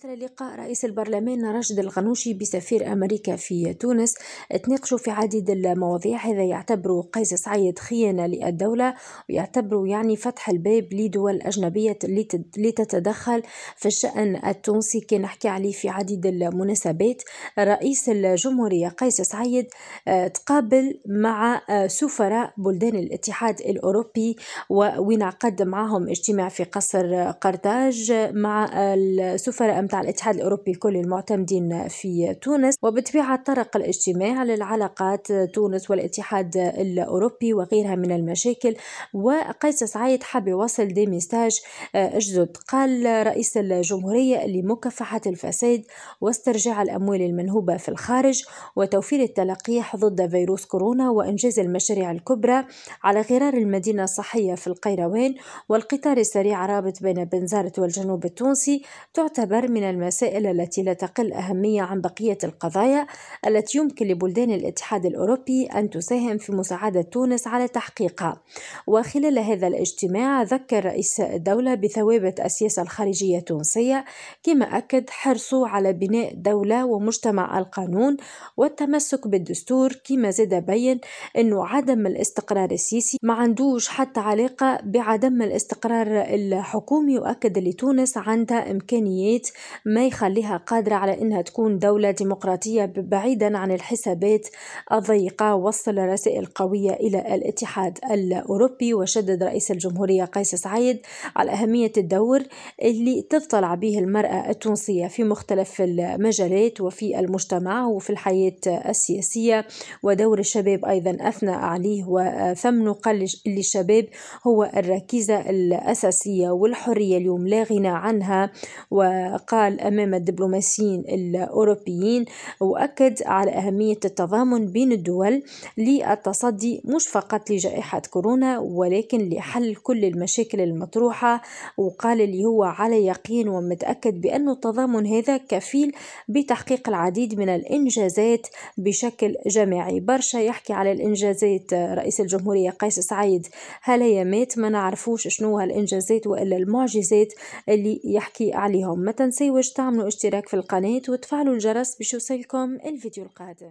إثر لقاء رئيس البرلمان راشد الغنوشي بسفير أمريكا في تونس تناقشوا في عديد المواضيع هذا يعتبر قيس سعيد خيانة للدولة ويعتبر يعني فتح الباب لدول أجنبية لتتدخل في الشأن التونسي كنحكي نحكي عليه في عديد المناسبات رئيس الجمهورية قيس سعيد آه، تقابل مع آه، سفراء بلدان الاتحاد الأوروبي وينعقد معهم اجتماع في قصر قرطاج مع السفراء نتاع الاتحاد الأوروبي كل المعتمدين في تونس وبالطبيعة طرق الاجتماع للعلاقات تونس والاتحاد الأوروبي وغيرها من المشاكل وقيس سعيد حاب يوصل دي ميساج آه، جدد قال رئيس الجمهورية لمكافحة الفساد واسترجاع الأموال المنهوبة في الخارج وتوفير التلقيح ضد فيروس كورونا وإنجاز المشاريع الكبرى على غرار المدينة الصحية في القيروان والقطار السريع رابط بين بنزرت والجنوب التونسي تعتبر من من المسائل التي لا تقل أهمية عن بقية القضايا التي يمكن لبلدان الاتحاد الأوروبي أن تساهم في مساعدة تونس على تحقيقها وخلال هذا الاجتماع ذكر رئيس الدولة بثوابت السياسة الخارجية التونسية كما أكد حرصه على بناء دولة ومجتمع القانون والتمسك بالدستور كما زاد بين أن عدم الاستقرار السياسي ما عندوش حتى علاقة بعدم الاستقرار الحكومي وأكد لتونس عندها إمكانيات ما يخليها قادرة على أنها تكون دولة ديمقراطية بعيدا عن الحسابات الضيقة وصل رسائل قوية إلى الاتحاد الأوروبي وشدد رئيس الجمهورية قيس سعيد على أهمية الدور اللي تطلع به المرأة التونسية في مختلف المجالات وفي المجتمع وفي الحياة السياسية ودور الشباب أيضا أثنى عليه وثمنه قال للشباب هو الركيزة الأساسية والحرية اليوم لا غنى عنها وقال قال أمام الدبلوماسيين الأوروبيين وأكد على أهمية التضامن بين الدول للتصدي مش فقط لجائحة كورونا ولكن لحل كل المشاكل المطروحة وقال اللي هو على يقين ومتأكد بأن التضامن هذا كفيل بتحقيق العديد من الإنجازات بشكل جماعي برشا يحكي على الإنجازات رئيس الجمهورية قيس سعيد هل هي مات ما نعرفوش شنو هالإنجازات وإلا المعجزات اللي يحكي عليهم ما تنسى تنسيوش تعملوا اشتراك في القناة وتفعلوا الجرس بشوفلكم الفيديو القادم